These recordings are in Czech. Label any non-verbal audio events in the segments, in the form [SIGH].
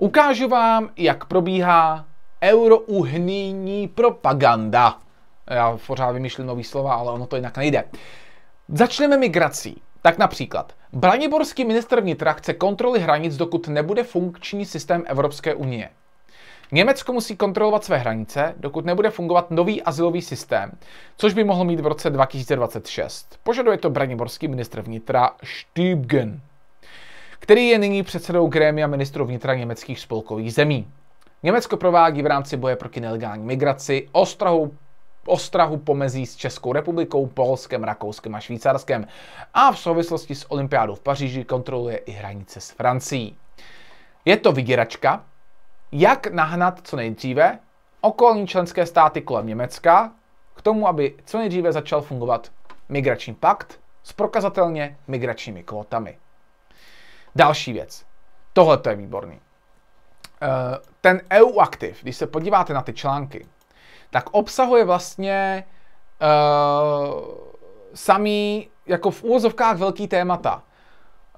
Ukážu vám, jak probíhá eurouhnýní propaganda. Já pořád vymýšlím nový slova, ale ono to jinak nejde. Začneme migrací. Tak například, Braniborský minister vnitra chce kontroly hranic, dokud nebude funkční systém Evropské unie. Německo musí kontrolovat své hranice, dokud nebude fungovat nový asilový systém, což by mohl mít v roce 2026. Požaduje to braniborský ministr vnitra Stübgen který je nyní předsedou grémia ministrů vnitra německých spolkových zemí. Německo provádí v rámci boje proti nelegální migraci ostrahu ostrahu pomezí s Českou republikou, Polskem, Rakouskem a Švýcarskem a v souvislosti s olympiádou v Paříži kontroluje i hranice s Francií. Je to vyděračka, jak nahnat co nejdříve okolní členské státy kolem Německa k tomu, aby co nejdříve začal fungovat migrační pakt s prokazatelně migračními kvotami. Další věc. Tohle to je výborný. Eh, ten EU aktiv, když se podíváte na ty články, tak obsahuje vlastně uh, samý, jako v úvozovkách velký témata.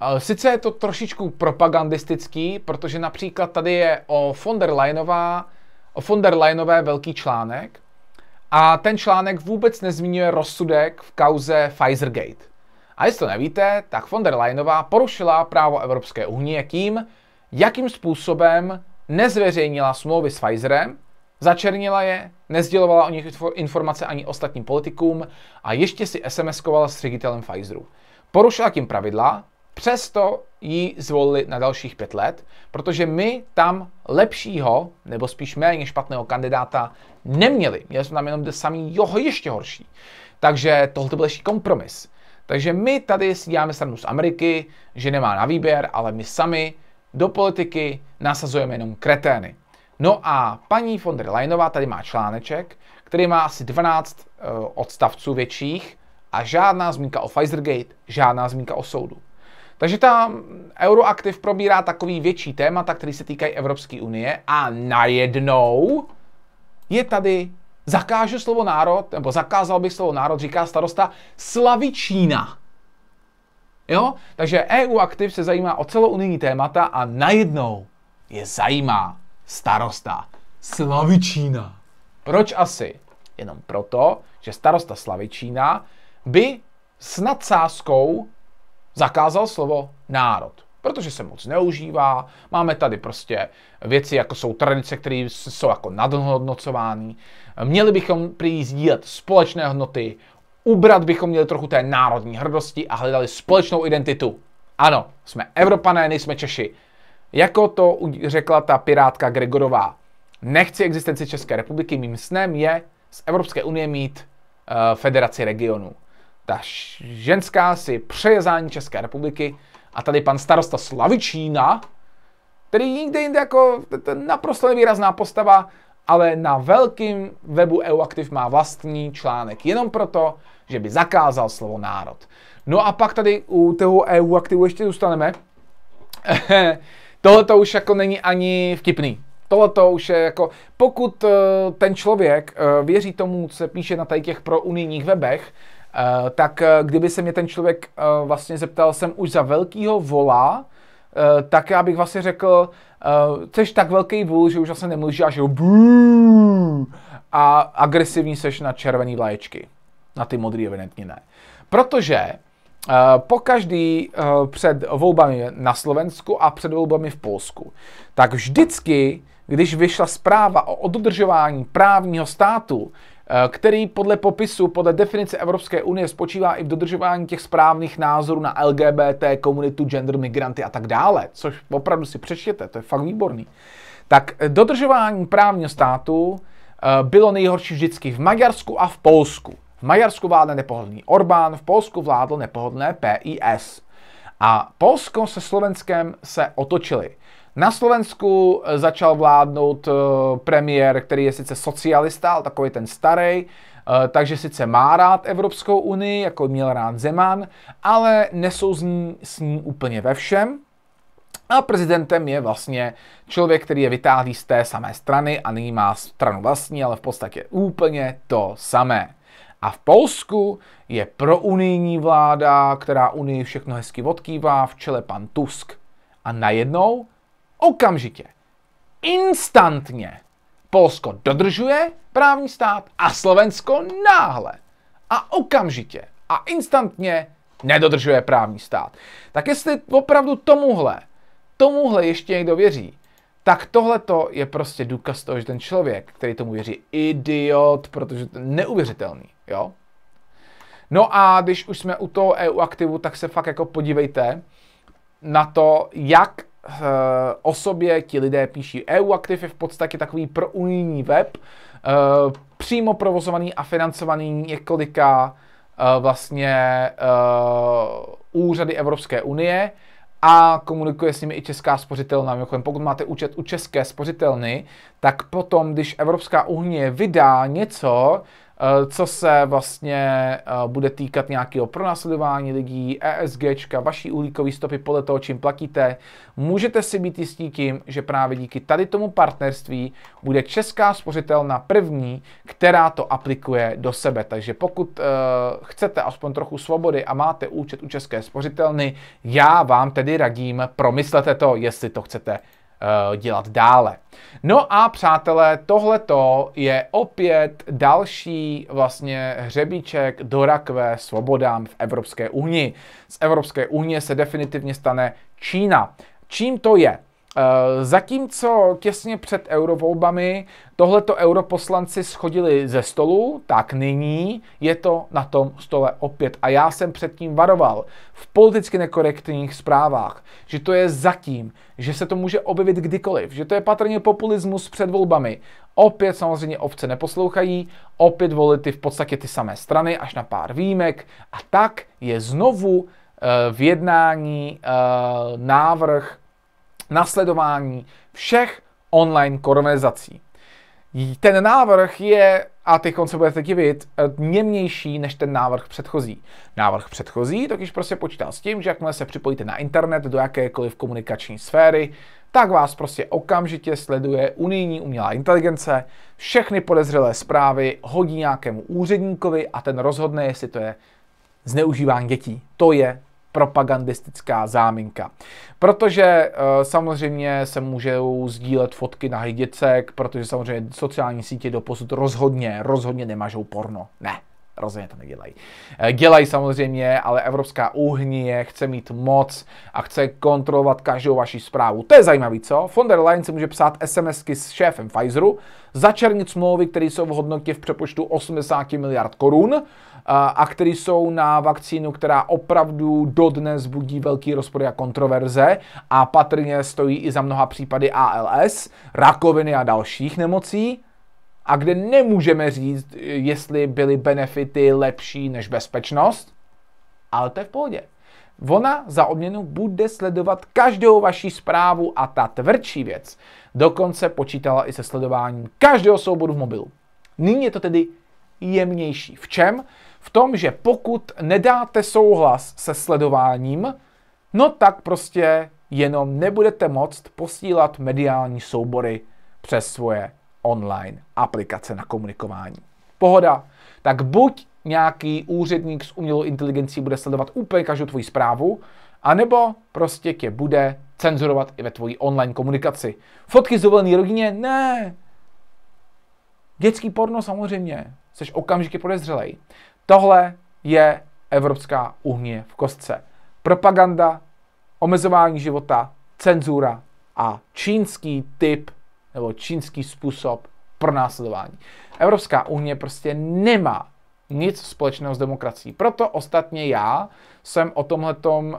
Eh, sice je to trošičku propagandistický, protože například tady je o von der Leinová, o von der Leinové velký článek a ten článek vůbec nezmiňuje rozsudek v kauze Pfizergate. A jestli to nevíte, tak von der Leyenová porušila právo Evropské unie tím, jakým způsobem nezveřejnila smlouvy s Pfizerem, začernila je, nezdělovala o nich informace ani ostatním politikům a ještě si SMS-kovala s ředitelem Pfizeru. Porušila tím pravidla, přesto ji zvolili na dalších pět let, protože my tam lepšího, nebo spíš méně špatného kandidáta neměli. Měli jsme tam jenom samý joho ještě horší. Takže tohle byl ještě kompromis. Takže my tady si děláme stranu z Ameriky, že nemá na výběr, ale my sami do politiky nasazujeme jenom kretény. No a paní von der Leinová tady má článeček, který má asi 12 uh, eh, odstavců větších a žádná zmínka o Pfizergate, žádná zmínka o soudu. Takže ta mm, Euroaktiv probírá takový větší témata, který se týkají Evropské unie a najednou je tady zakážu slovo národ, nebo zakázal bych slovo národ, říká starosta Slavičína. Jo? Takže EU Aktiv se zajímá o celounijní témata a najednou je zajímá starosta Slavičína. Proč asi? Jenom proto, že starosta Slavičína by s nadsázkou zakázal slovo národ protože se moc neužívá. Máme tady prostě věci, jako jsou tradice, které jsou jako nadhodnocovány. Měli bychom prý sdílet společné hodnoty, ubrat bychom měli trochu té národní hrdosti a hledali společnou identitu. Ano, jsme Evropané, nejsme Češi. Jako to řekla ta pirátka Gregorová, nechci existenci České republiky, mým snem je z Evropské unie mít uh, federaci regionů. Ta ženská si přeje České republiky, a tady pan starosta Slavičína, který nikde jinde jako naprosto nevýrazná postava, ale na velkým webu EUaktiv má vlastní článek, jenom proto, že by zakázal slovo národ. No a pak tady u toho EUaktivu ještě zůstaneme. [LAUGHS] Tohle to už jako není ani vtipný. Tohle to už je jako, pokud eh, ten člověk eh, věří tomu, co se píše na tady těch pro unijních webech, Eh, tak eh, kdyby se mě ten člověk eh, vlastně zeptal, jsem už za velkýho vola, tak já bych vlastně řekl, jsi tak velký vůl, že už vlastně nemluvíš až že a agresivní seš na červený vlaječky. Na ty modrý evidentně ne. Protože po každý před volbami na Slovensku a před volbami v Polsku, tak vždycky, když vyšla zpráva o dodržování právního státu, Eh, který podle popisu, podle definice Evropské unie spočívá i v dodržování těch správných názorů na LGBT, komunitu, gender, migranty a tak dále, což opravdu si přečtěte, to je fakt výborný. Tak eh, dodržování právního státu eh, bylo nejhorší vždycky v Maďarsku a v Polsku. V Maďarsku vládne nepohodlný Orbán, v Polsku vládlo nepohodlné PIS. A Polsko se Slovenskem se otočili. Na Slovensku eh, začal vládnout eh, premiér, který je sice socialista, ale takový ten starý, eh, takže sice má rád Evropskou unii, jako měl rád Zeman, ale nesouzní s ní úplně ve všem. A prezidentem je vlastně člověk, který je vytáhlý z té samé strany a nyní má stranu vlastní, ale v podstatě úplně to samé. A v Polsku je prounijní vláda, která Unii všechno hezky odkývá, v čele pan Tusk. A najednou okamžitě, instantně. Polsko dodržuje právní stát a Slovensko náhle a okamžitě a instantně nedodržuje právní stát. Tak jestli opravdu tomuhle, tomuhle ještě někdo věří, tak tohle je prostě důkaz toho, že ten člověk, který tomu věří, idiot, protože to je neuvěřitelný, jo? No a když už jsme u toho EU aktivu, tak se fakt jako podívejte na to, jak Eh, o sobě ti lidé píší. EUACTIV je v podstatě takový prounijní web, eh, přímo provozovaný a financovaný několika eh, vlastně úřady Evropské unie a komunikuje s nimi i Česká spořitelna. Mimochodem, pokud máte účet u České spořitelny, tak potom, když Evropská unie vydá něco, Eh, co se vlastně eh, bude týkat nějakého pronásledování lidí, ESG, vaší uhlíkové stopy podle toho, čím platíte, můžete si být jistí tím, že právě díky tady tomu partnerství bude Česká spořitelna první, která to aplikuje do sebe. Takže pokud uh, chcete aspoň trochu svobody a máte účet u České spořitelny, já vám tedy radím, promyslete to, jestli to chcete Eh, dělat dále. No a přátelé, tohleto je opět další vlastně hřebíček do rakve svobodám v Evropské unii. Z Evropské unie se definitivně stane Čína. Čím to je? Eh, zatímco těsně před eurovolbami tohleto europoslanci schodili ze stolu, tak nyní je to na tom stole opět. A já jsem předtím varoval v politicky nekorektních zprávách, že to je zatím, že se to může objevit kdykoliv, že to je patrně populismus před volbami. Opět samozřejmě obce neposlouchají, opět ty v podstatě ty samé strany, až na pár výjimek. A tak je znovu eh, v jednání eh, návrh nasledování všech online konverzací. Ten návrh je, a teď se budete divit, němější než ten návrh předchozí. Návrh předchozí totiž prostě počítal s tím, že jakmile se připojíte na internet do jakékoliv komunikační sféry, tak vás prostě okamžitě sleduje unijní umělá inteligence, všechny podezřelé zprávy hodí nějakému úředníkovi a ten rozhodne, jestli to je zneužívání dětí. To je propagandistická záminka. Protože eh, samozřejmě se můžou sdílet fotky na hyděcek, protože samozřejmě sociální sítě doposud rozhodně, rozhodně nemažou porno. Ne. Rozhodně to nedělají. Eh, dělají samozřejmě, ale Evropská unie chce mít moc a chce kontrolovat každou vaši zprávu. To je zajímavé, co? Von der Leyen si může psát SMSky s šéfem Pfizeru, začernit smlouvy, které jsou v hodnotě v přepočtu 80 miliard korun eh, a které jsou na vakcínu, která opravdu dodnes budí velký rozpory a kontroverze a patrně stojí i za mnoha případy ALS, rakoviny a dalších nemocí a kde nemůžeme říct, jestli byly benefity lepší než bezpečnost, ale to je v pohodě. Ona za odměnu bude sledovat každou vaši zprávu a ta tvrdší věc dokonce počítala i se sledováním každého souboru v mobilu. Nyní je to tedy jemnější. V čem? V tom, že pokud nedáte souhlas se sledováním, no tak prostě jenom nebudete moct posílat mediální soubory přes svoje online aplikace na komunikování. Pohoda. Tak buď nějaký úředník s umělou inteligencí bude sledovat úplně každou tvoji zprávu, anebo prostě tě bude cenzurovat i ve tvojí online komunikaci. Fotky z dovolené rodině? Ne. Dětský porno samozřejmě. Jseš okamžitě podezřelej. Tohle je evropská uhně v kostce. Propaganda, omezování života, cenzura a čínský typ nebo čínský způsob pronásledování. Evropská unie prostě nemá nic společného s demokracií. Proto ostatně já jsem o tomhle uh, eh,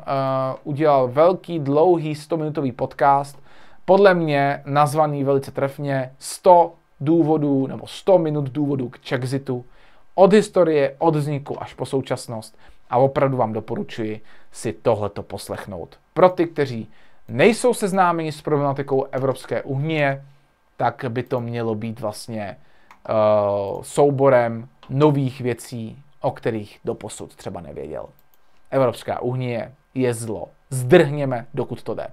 udělal velký, dlouhý 100-minutový podcast, podle mě nazvaný velice trefně 100 důvodů nebo 100 minut důvodů k Chexitu od historie, od vzniku až po současnost a opravdu vám doporučuji si tohleto poslechnout. Pro ty, kteří nejsou seznámeni s problematikou Evropské unie, tak by to mělo být vlastně uh, souborem nových věcí, o kterých doposud třeba nevěděl. Evropská unie je zlo. Zdrhněme, dokud to jde.